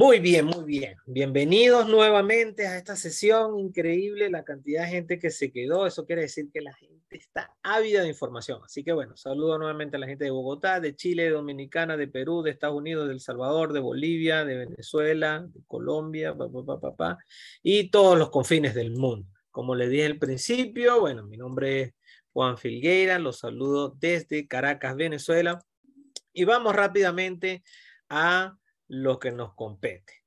Muy bien, muy bien. Bienvenidos nuevamente a esta sesión. Increíble la cantidad de gente que se quedó. Eso quiere decir que la gente está ávida de información. Así que bueno, saludo nuevamente a la gente de Bogotá, de Chile, de Dominicana, de Perú, de Estados Unidos, de El Salvador, de Bolivia, de Venezuela, de Colombia, y todos los confines del mundo. Como le dije al principio, bueno, mi nombre es Juan Filgueira. Los saludo desde Caracas, Venezuela. Y vamos rápidamente a lo que nos compete.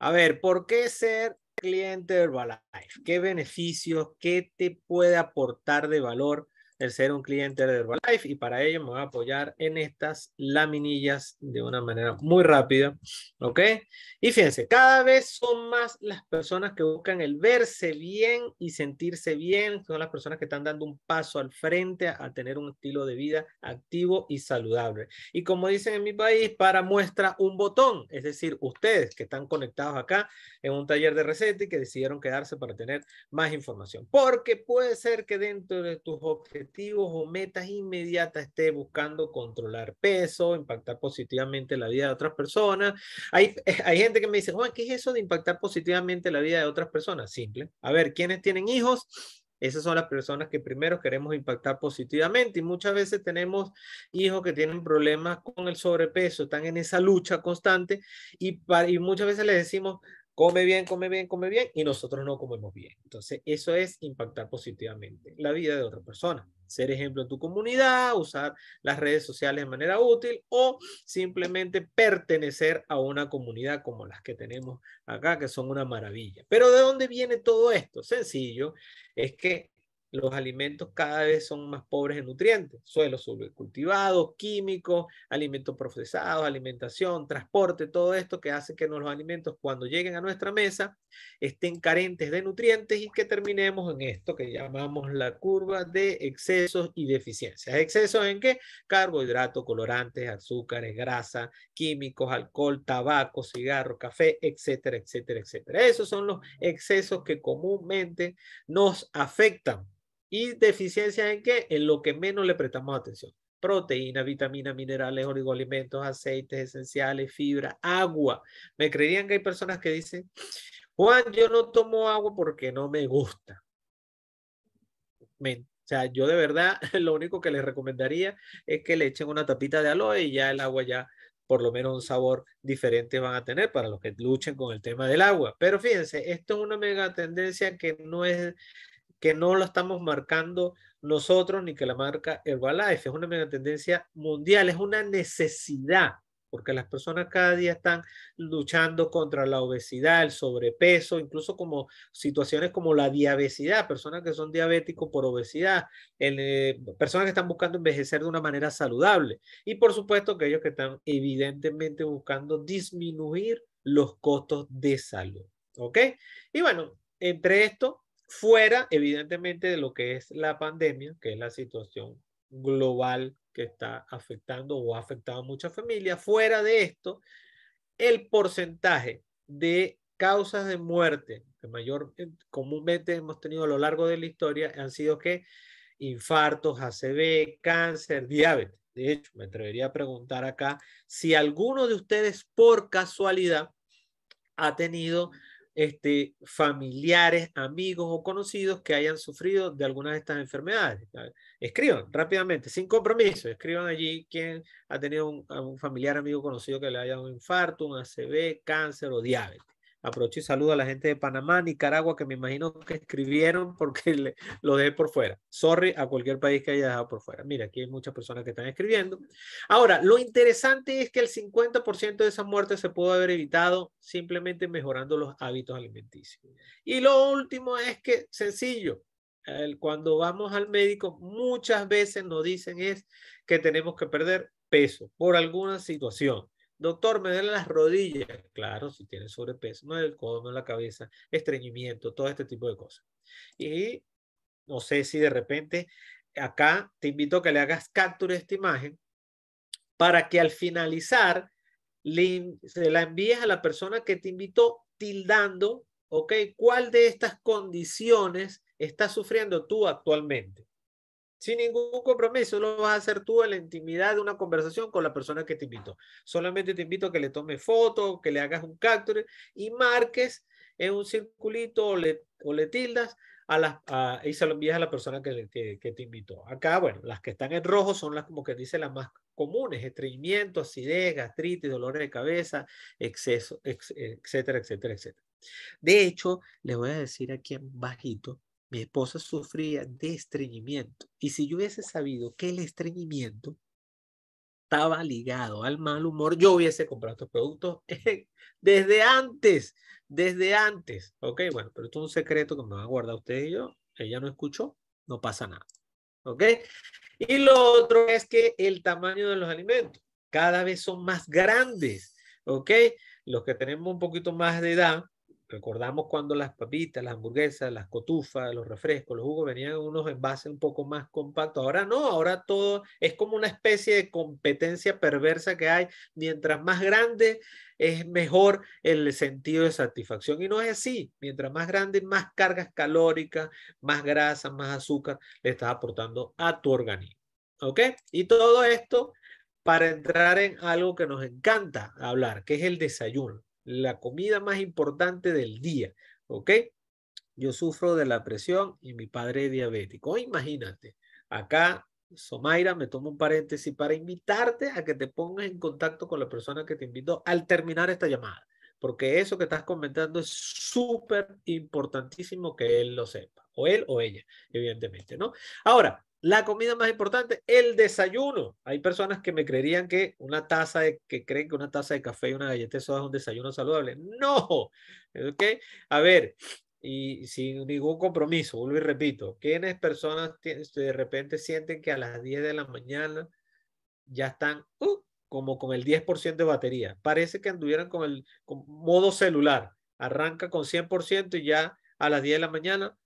A ver, ¿por qué ser cliente de Herbalife? ¿Qué beneficios, qué te puede aportar de valor el ser un cliente de Herbalife y para ello me voy a apoyar en estas laminillas de una manera muy rápida, ¿ok? Y fíjense, cada vez son más las personas que buscan el verse bien y sentirse bien, son las personas que están dando un paso al frente a, a tener un estilo de vida activo y saludable. Y como dicen en mi país, para muestra un botón, es decir, ustedes que están conectados acá en un taller de receta y que decidieron quedarse para tener más información, porque puede ser que dentro de tus objetivos objetivos o metas inmediatas esté buscando controlar peso, impactar positivamente la vida de otras personas. Hay, hay gente que me dice, Juan, ¿qué es eso de impactar positivamente la vida de otras personas? Simple. A ver, ¿quiénes tienen hijos? Esas son las personas que primero queremos impactar positivamente y muchas veces tenemos hijos que tienen problemas con el sobrepeso, están en esa lucha constante y, para, y muchas veces les decimos, come bien, come bien, come bien, y nosotros no comemos bien. Entonces, eso es impactar positivamente la vida de otra persona ser ejemplo en tu comunidad, usar las redes sociales de manera útil o simplemente pertenecer a una comunidad como las que tenemos acá, que son una maravilla. Pero ¿de dónde viene todo esto? Sencillo, es que los alimentos cada vez son más pobres en nutrientes, suelos subcultivados químicos, alimentos procesados, alimentación, transporte, todo esto que hace que los alimentos cuando lleguen a nuestra mesa estén carentes de nutrientes y que terminemos en esto que llamamos la curva de excesos y deficiencias. ¿Excesos en qué? Carbohidratos, colorantes, azúcares, grasa, químicos, alcohol, tabaco, cigarro, café, etcétera, etcétera, etcétera. Esos son los excesos que comúnmente nos afectan ¿Y deficiencia en qué? En lo que menos le prestamos atención. Proteína, vitaminas, minerales, oligoalimentos, aceites esenciales, fibra, agua. ¿Me creerían que hay personas que dicen, Juan, yo no tomo agua porque no me gusta? o sea, yo de verdad lo único que les recomendaría es que le echen una tapita de aloe y ya el agua ya por lo menos un sabor diferente van a tener para los que luchen con el tema del agua. Pero fíjense, esto es una mega tendencia que no es que no lo estamos marcando nosotros ni que la marca Herbalife. Es una mega tendencia mundial, es una necesidad, porque las personas cada día están luchando contra la obesidad, el sobrepeso, incluso como situaciones como la diabetes personas que son diabéticos por obesidad, eh, personas que están buscando envejecer de una manera saludable y por supuesto aquellos que están evidentemente buscando disminuir los costos de salud. ¿Ok? Y bueno, entre esto fuera evidentemente de lo que es la pandemia, que es la situación global que está afectando o ha afectado a muchas familias, fuera de esto, el porcentaje de causas de muerte que mayor eh, comúnmente hemos tenido a lo largo de la historia han sido que infartos, ACV, cáncer, diabetes. De hecho, me atrevería a preguntar acá si alguno de ustedes por casualidad ha tenido este, familiares, amigos o conocidos que hayan sufrido de alguna de estas enfermedades. Escriban rápidamente, sin compromiso, escriban allí quién ha tenido un, familiar, amigo, conocido que le haya un infarto, un ACV, cáncer o diabetes. Aprovecho y saludo a la gente de Panamá, Nicaragua, que me imagino que escribieron porque lo dejé por fuera. Sorry a cualquier país que haya dejado por fuera. Mira, aquí hay muchas personas que están escribiendo. Ahora, lo interesante es que el 50% de esa muerte se pudo haber evitado simplemente mejorando los hábitos alimenticios. Y lo último es que, sencillo, cuando vamos al médico, muchas veces nos dicen es que tenemos que perder peso por alguna situación. Doctor, me duelen las rodillas. Claro, si tienes sobrepeso, no el codo, no la cabeza, estreñimiento, todo este tipo de cosas. Y no sé si de repente acá te invito a que le hagas captura esta imagen para que al finalizar se la envíes a la persona que te invitó tildando, ¿ok? ¿Cuál de estas condiciones estás sufriendo tú actualmente? sin ningún compromiso, lo vas a hacer tú en la intimidad de una conversación con la persona que te invitó. Solamente te invito a que le tomes foto, que le hagas un capture y marques en un circulito o le, o le tildas a las, y se lo envías a la persona que, te invitó. Acá, bueno, las que están en rojo son las, como que dice, las más comunes, estreñimiento, acidez, gastritis, dolores de cabeza, exceso, etcétera, etcétera, etcétera. De hecho, les voy a decir aquí en bajito, mi esposa sufría de estreñimiento. Y si yo hubiese sabido que el estreñimiento estaba ligado al mal humor, yo hubiese comprado estos productos desde antes, desde antes. Ok, bueno, pero esto es un secreto que me va a guardar ustedes y yo. Ella no escuchó, no pasa nada. Ok. Y lo otro es que el tamaño de los alimentos cada vez son más grandes. Ok. Los que tenemos un poquito más de edad, Recordamos cuando las papitas, las hamburguesas, las cotufas, los refrescos, los jugos venían unos envases un poco más compactos. Ahora no, ahora todo es como una especie de competencia perversa que hay. Mientras más grande es mejor el sentido de satisfacción. Y no es así. Mientras más grande, más cargas calóricas, más grasa, más azúcar le estás aportando a tu organismo. ¿Ok? Y todo esto para entrar en algo que nos encanta hablar, que es el desayuno la comida más importante del día, ¿ok? Yo sufro de la presión y mi padre es diabético. Imagínate, acá Somaira, me tomo un paréntesis para invitarte a que te pongas en contacto con la persona que te invitó al terminar esta llamada, porque eso que estás comentando es súper importantísimo que él lo sepa, o él o ella, evidentemente, ¿no? Ahora, la comida más importante, el desayuno. Hay personas que me creerían que una taza de, que creen que una taza de café y una galleta de es un desayuno saludable. No, ¿ok? A ver, y sin ningún compromiso, vuelvo y repito, ¿quiénes personas este, de repente sienten que a las 10 de la mañana ya están uh, como con el 10% de batería? Parece que anduvieran con el con modo celular, arranca con 100% y ya a las 10 de la mañana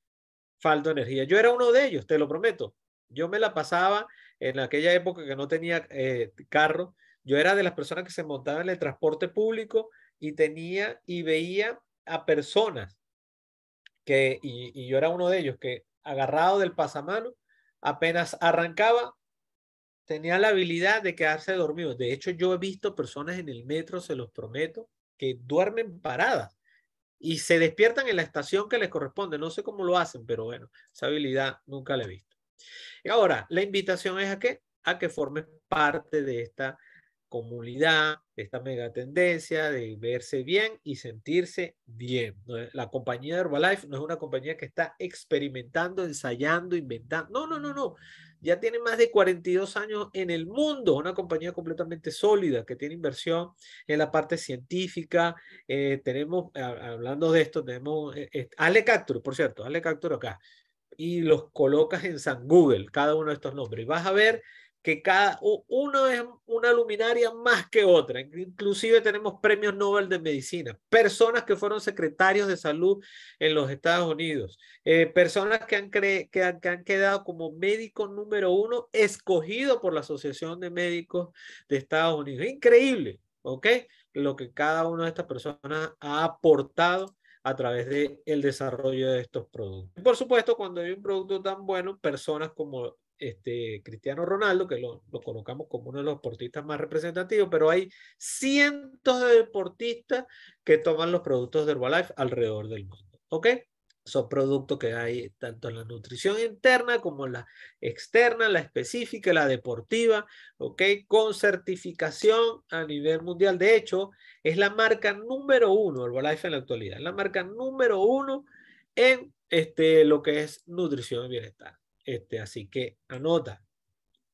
falta energía. Yo era uno de ellos, te lo prometo. Yo me la pasaba en aquella época que no tenía eh, carro. Yo era de las personas que se montaban en el transporte público y tenía y veía a personas que, y, y yo era uno de ellos, que agarrado del pasamano, apenas arrancaba, tenía la habilidad de quedarse dormido. De hecho, yo he visto personas en el metro, se los prometo, que duermen paradas y se despiertan en la estación que les corresponde. No sé cómo lo hacen, pero bueno, esa habilidad nunca la he visto. Ahora, la invitación es a que, a que formes parte de esta comunidad, de esta mega tendencia de verse bien y sentirse bien. La compañía Herbalife no es una compañía que está experimentando, ensayando, inventando. No, no, no, no. Ya tiene más de 42 años en el mundo, una compañía completamente sólida que tiene inversión en la parte científica. Eh, tenemos, hablando de esto, tenemos eh, eh, por cierto, Ale Cactur acá, y los colocas en San Google, cada uno de estos nombres. Y vas a ver que cada uno es una luminaria más que otra. Inclusive tenemos premios Nobel de medicina, personas que fueron secretarios de salud en los Estados Unidos, eh, personas que han, que, que han quedado como médico número uno escogido por la Asociación de Médicos de Estados Unidos. Increíble, ¿ok? Lo que cada una de estas personas ha aportado a través del el desarrollo de estos productos. Por supuesto, cuando hay un producto tan bueno, personas como este, Cristiano Ronaldo, que lo, lo, colocamos como uno de los deportistas más representativos, pero hay cientos de deportistas que toman los productos de Herbalife alrededor del mundo. ¿Ok? son productos que hay tanto en la nutrición interna como en la externa, la específica, la deportiva, ¿ok? Con certificación a nivel mundial. De hecho, es la marca número uno, Herbalife en la actualidad, es la marca número uno en este, lo que es nutrición y bienestar. Este, así que anota,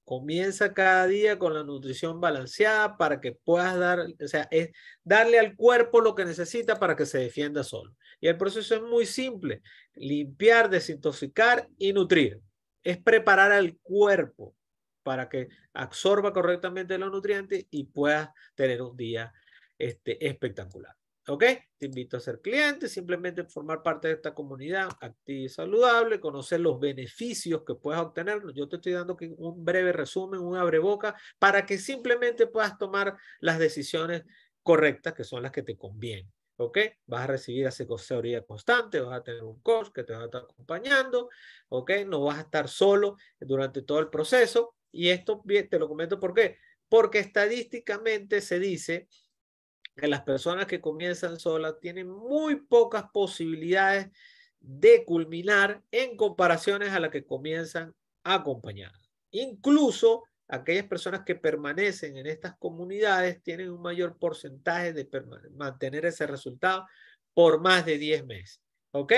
comienza cada día con la nutrición balanceada para que puedas dar, o sea, es darle al cuerpo lo que necesita para que se defienda solo. Y el proceso es muy simple, limpiar, desintoxicar y nutrir. Es preparar al cuerpo para que absorba correctamente los nutrientes y puedas tener un día este, espectacular. ¿Ok? Te invito a ser cliente, simplemente formar parte de esta comunidad activa y saludable, conocer los beneficios que puedes obtener. Yo te estoy dando un breve resumen, un boca, para que simplemente puedas tomar las decisiones correctas que son las que te convienen. ¿ok? Vas a recibir asesoría constante, vas a tener un coach que te va a estar acompañando, ¿ok? No vas a estar solo durante todo el proceso. Y esto te lo comento por qué. Porque estadísticamente se dice que las personas que comienzan solas tienen muy pocas posibilidades de culminar en comparaciones a las que comienzan acompañadas. Incluso aquellas personas que permanecen en estas comunidades tienen un mayor porcentaje de mantener ese resultado por más de 10 meses. ¿Ok?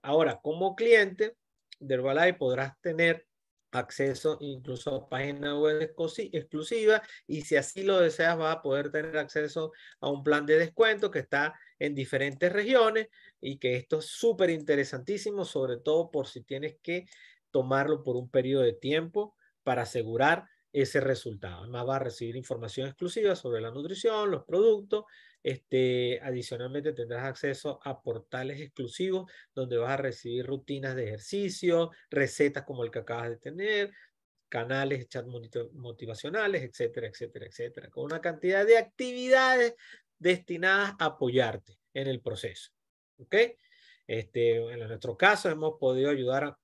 ahora, como cliente de Herbalife podrás tener acceso incluso a páginas web exclusivas y si así lo deseas vas a poder tener acceso a un plan de descuento que está en diferentes regiones y que esto es súper interesantísimo, sobre todo por si tienes que tomarlo por un periodo de tiempo para asegurar ese resultado. Además, va a recibir información exclusiva sobre la nutrición, los productos. Este, adicionalmente, tendrás acceso a portales exclusivos donde vas a recibir rutinas de ejercicio, recetas como el que acabas de tener, canales, chat motivacionales, etcétera, etcétera, etcétera, con una cantidad de actividades destinadas a apoyarte en el proceso. ¿Ok? Este, en nuestro caso, hemos podido ayudar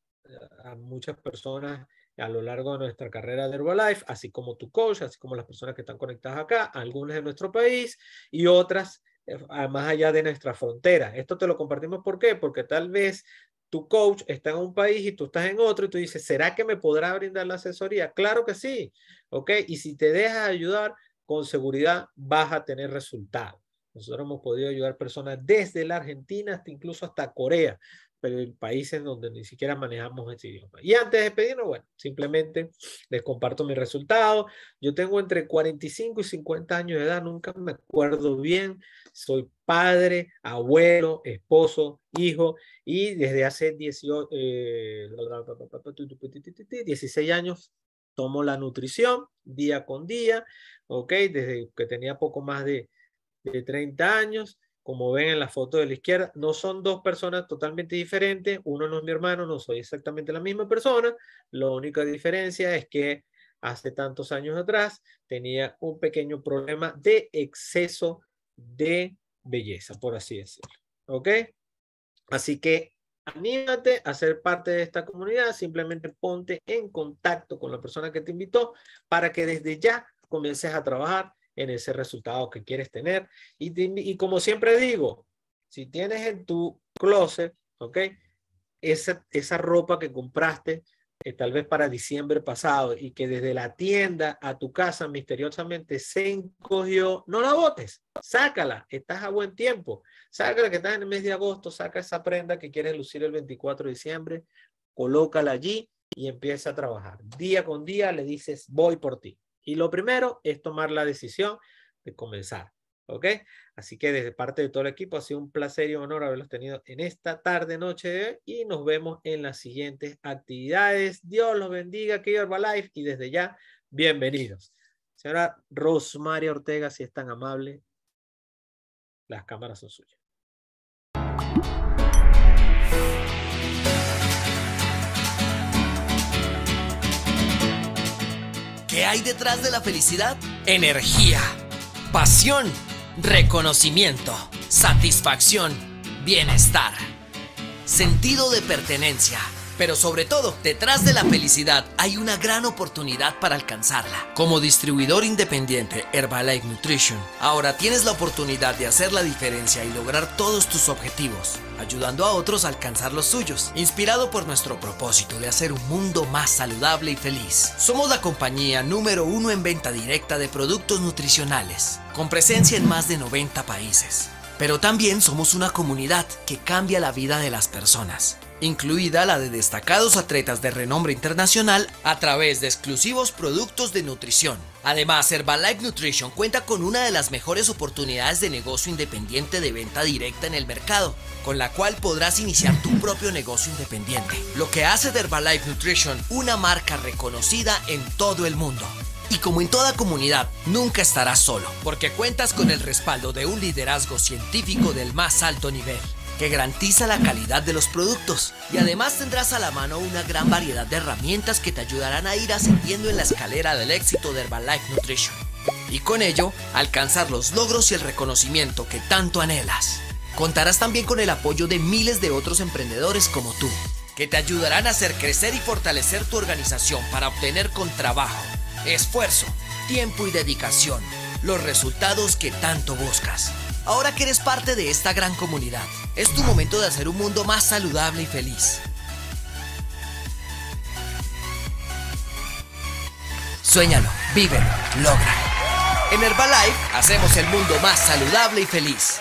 a muchas personas a lo largo de nuestra carrera de Herbalife, así como tu coach, así como las personas que están conectadas acá, algunas de nuestro país y otras eh, más allá de nuestra frontera. Esto te lo compartimos ¿por qué? Porque tal vez tu coach está en un país y tú estás en otro y tú dices, ¿será que me podrá brindar la asesoría? Claro que sí, ¿ok? Y si te dejas ayudar, con seguridad vas a tener resultados. Nosotros hemos podido ayudar personas desde la Argentina hasta incluso hasta Corea, pero en países donde ni siquiera manejamos ese idioma. Y antes de despedirnos, bueno, simplemente les comparto mis resultados. Yo tengo entre 45 y 50 años de edad, nunca me acuerdo bien. Soy padre, abuelo, esposo, hijo y desde hace 18, 16 eh, años tomo la nutrición día con día, ¿ok? Desde que tenía poco más de de 30 años, como ven en la foto de la izquierda, no son dos personas totalmente diferentes, uno no es mi hermano, no soy exactamente la misma persona, la única diferencia es que hace tantos años atrás tenía un pequeño problema de exceso de belleza, por así decirlo, ¿ok? Así que anímate a ser parte de esta comunidad, simplemente ponte en contacto con la persona que te invitó para que desde ya comiences a trabajar en ese resultado que quieres tener. Y, como siempre digo, si tienes en tu closet, ¿ok? Esa, esa ropa que compraste eh, tal vez para diciembre pasado y que desde la tienda a tu casa misteriosamente se encogió, no la botes, sácala, estás a buen tiempo, sácala que estás en el mes de agosto, saca esa prenda que quieres lucir el 24 de diciembre, colócala allí y empieza a trabajar. Día con día le dices, voy por ti. Y lo primero es tomar la decisión de comenzar. ¿Ok? Así que desde parte de todo el equipo ha sido un placer y un honor haberlos tenido en esta tarde, noche de hoy y nos vemos en las siguientes actividades. Dios los bendiga, que live y desde ya, bienvenidos. Señora Rosmaria Ortega, si es tan amable, las cámaras son suyas. ¿Qué hay detrás de la felicidad? Energía, pasión, reconocimiento, satisfacción, bienestar, sentido de pertenencia pero sobre todo, detrás de la felicidad hay una gran oportunidad para alcanzarla. Como distribuidor independiente Herbalife Nutrition, ahora tienes la oportunidad de hacer la diferencia y lograr todos tus objetivos, ayudando a otros a alcanzar los suyos, inspirado por nuestro propósito de hacer un mundo más saludable y feliz. Somos la compañía número uno en venta directa de productos nutricionales, con presencia en más de 90 países. Pero también somos una comunidad que cambia la vida de las personas incluida la de destacados atletas de renombre internacional a través de exclusivos productos de nutrición. Además, Herbalife Nutrition cuenta con una de las mejores oportunidades de negocio independiente de venta directa en el mercado, con la cual podrás iniciar tu propio negocio independiente, lo que hace de Herbalife Nutrition una marca reconocida en todo el mundo. Y como en toda comunidad, nunca estarás solo, porque cuentas con el respaldo de un liderazgo científico del más alto nivel que garantiza la calidad de los productos. Y además tendrás a la mano una gran variedad de herramientas que te ayudarán a ir ascendiendo en la escalera del éxito de Herbalife Nutrition. Y con ello, alcanzar los logros y el reconocimiento que tanto anhelas. Contarás también con el apoyo de miles de otros emprendedores como tú, que te ayudarán a hacer crecer y fortalecer tu organización para obtener con trabajo, esfuerzo, tiempo y dedicación los resultados que tanto buscas ahora que eres parte de esta gran comunidad. Es tu momento de hacer un mundo más saludable y feliz. Suéñalo, vívelo, logra. En Herbalife hacemos el mundo más saludable y feliz.